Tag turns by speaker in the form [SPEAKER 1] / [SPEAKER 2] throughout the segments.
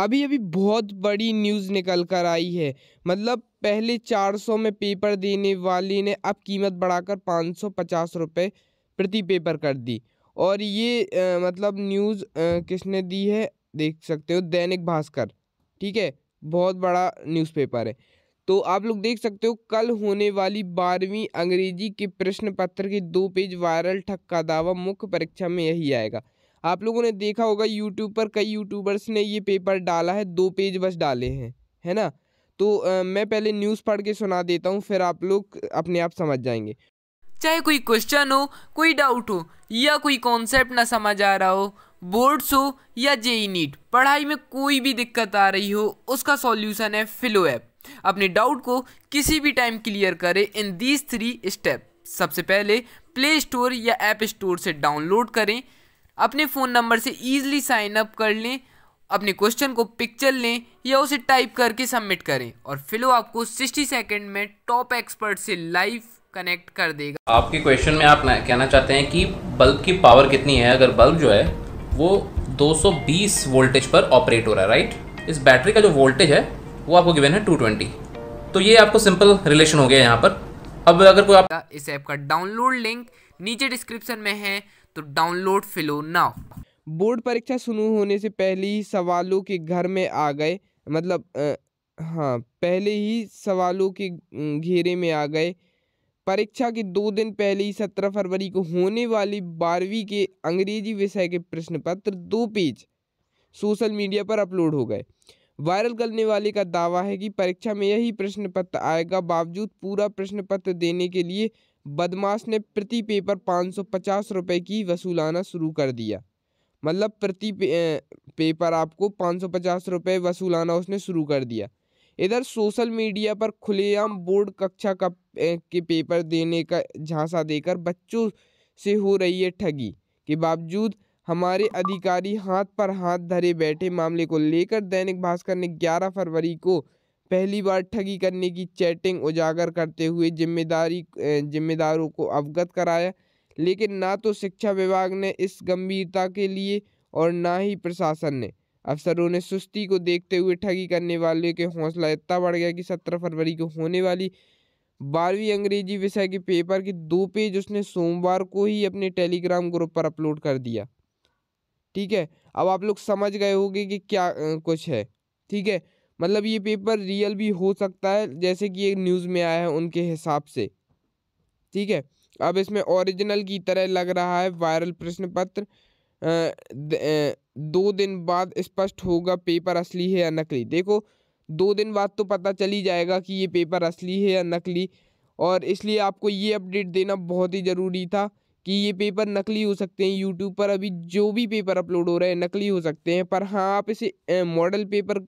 [SPEAKER 1] अभी अभी बहुत बड़ी न्यूज़ निकल कर आई है मतलब पहले 400 में पेपर देने वाली ने अब कीमत बढ़ाकर पचास रुपये प्रति पेपर कर दी और ये आ, मतलब न्यूज़ किसने दी है देख सकते हो दैनिक भास्कर ठीक है बहुत बड़ा न्यूज़पेपर है तो आप लोग देख सकते हो कल होने वाली बारहवीं अंग्रेजी के प्रश्न पत्र के दो पेज वायरल ठग का दावा मुख्य परीक्षा में यही आएगा आप लोगों ने देखा होगा यूट्यूब पर कई यूट्यूबर्स ने ये पेपर डाला है दो पेज बस डाले हैं है ना तो आ, मैं पहले न्यूज़ पढ़ के सुना देता हूँ फिर आप लोग अपने आप समझ जाएंगे
[SPEAKER 2] चाहे कोई क्वेश्चन हो कोई डाउट हो या कोई कॉन्सेप्ट ना समझ आ रहा हो बोर्ड्स हो या जेई नीट e e पढ़ाई में कोई भी दिक्कत आ रही हो उसका सॉल्यूशन है फिलो ऐप अपने डाउट को किसी भी टाइम क्लियर करें इन दीज थ्री स्टेप सबसे पहले प्ले स्टोर या ऐप स्टोर से डाउनलोड करें अपने फ़ोन नंबर से ईजिली साइन अप कर लें अपने क्वेश्चन को पिक्चर लें या उसे टाइप करके सबमिट करें और फिलो आपको 60 सेकंड में टॉप एक्सपर्ट से लाइव कनेक्ट कर देगा आपके क्वेश्चन में आप कहना चाहते हैं कि बल्ब की पावर कितनी है अगर बल्ब जो है वो 220 वोल्टेज पर ऑपरेट हो रहा है राइट इस बैटरी का जो वोल्टेज है वो आपको गिवन है टू तो ये आपको सिंपल रिलेशन हो गया यहाँ पर अब अगर कोई आप इस ऐप का डाउनलोड लिंक नीचे डिस्क्रिप्शन में है तो डाउनलोड फिलो नाउ
[SPEAKER 1] बोर्ड परीक्षा शुरू होने से पहले ही सवालों के घर में आ गए मतलब आ, हाँ पहले ही सवालों के घेरे में आ गए परीक्षा के दो दिन पहले ही सत्रह फरवरी को होने वाली बारहवीं के अंग्रेजी विषय के प्रश्न पत्र दो पेज सोशल मीडिया पर अपलोड हो गए वायरल करने वाले का दावा है कि परीक्षा में यही प्रश्न पत्र आएगा बावजूद पूरा प्रश्न पत्र देने के लिए बदमाश ने प्रति पेपर पाँच सौ पचास रुपये की वसूलाना शुरू कर दिया मतलब प्रति पे, पेपर आपको पाँच सौ पचास रुपये वसूलाना उसने शुरू कर दिया इधर सोशल मीडिया पर खुलेआम बोर्ड कक्षा का के पेपर देने का झांसा देकर बच्चों से हो रही है ठगी के बावजूद हमारे अधिकारी हाथ पर हाथ धरे बैठे मामले को लेकर दैनिक भास्कर ने 11 फरवरी को पहली बार ठगी करने की चैटिंग उजागर करते हुए जिम्मेदारी जिम्मेदारों को अवगत कराया लेकिन ना तो शिक्षा विभाग ने इस गंभीरता के लिए और ना ही प्रशासन ने अफसरों ने सुस्ती को देखते हुए ठगी करने वाले के हौसला इतना बढ़ गया कि सत्रह फरवरी को होने वाली बारहवीं अंग्रेजी विषय के पेपर के दो पेज उसने सोमवार को ही अपने टेलीग्राम ग्रुप पर अपलोड कर दिया ठीक है अब आप लोग समझ गए होंगे कि क्या कुछ है ठीक है मतलब ये पेपर रियल भी हो सकता है जैसे कि एक न्यूज़ में आया है उनके हिसाब से ठीक है अब इसमें ओरिजिनल की तरह लग रहा है वायरल प्रश्न पत्र दो दिन बाद स्पष्ट होगा पेपर असली है या नकली देखो दो दिन बाद तो पता चली जाएगा कि ये पेपर असली है या नकली और इसलिए आपको ये अपडेट देना बहुत ही ज़रूरी था कि ये पेपर नकली हो सकते हैं यूट्यूब पर अभी जो भी पेपर अपलोड हो रहे हैं नकली हो सकते हैं पर हाँ आप इसे मॉडल पेपर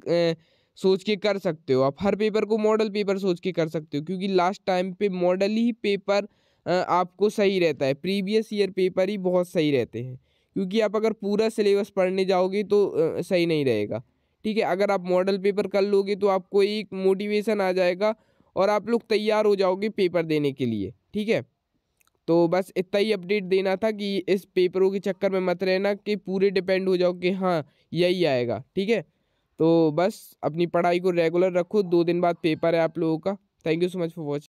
[SPEAKER 1] सोच के कर सकते हो आप हर पेपर को मॉडल पेपर सोच के कर सकते हो क्योंकि लास्ट टाइम पे मॉडल ही पेपर आपको सही रहता है प्रीवियस ईयर पेपर ही बहुत सही रहते हैं क्योंकि आप अगर पूरा सिलेबस पढ़ने जाओगे तो सही नहीं रहेगा ठीक है अगर आप मॉडल पेपर कर लोगे तो आपको एक मोटिवेशन आ जाएगा और आप लोग तैयार हो जाओगे पेपर देने के लिए ठीक है तो बस इतना ही अपडेट देना था कि इस पेपरों के चक्कर में मत रहना कि पूरे डिपेंड हो जाओ कि हाँ यही आएगा ठीक है तो बस अपनी पढ़ाई को रेगुलर रखो दो दिन बाद पेपर है आप लोगों का thank you so much for watching